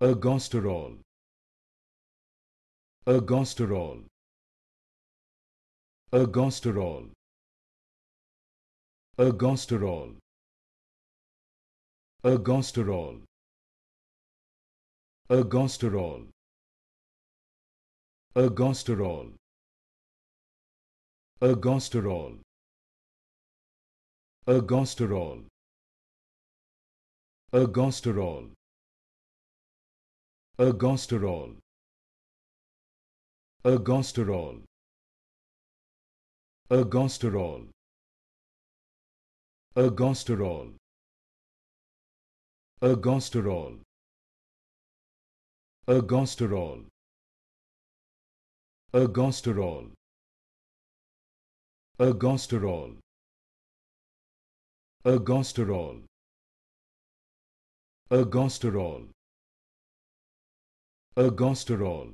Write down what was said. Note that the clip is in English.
ergosterol ergosterol ergosterol ergosterol ergosterol ergosterol ergosterol ergosterol ergosterol ergosterol ergosterol ergosterol ergosterol ergosterol ergosterol ergosterol ergosterol ergosterol ergosterol ergosterol ergosterol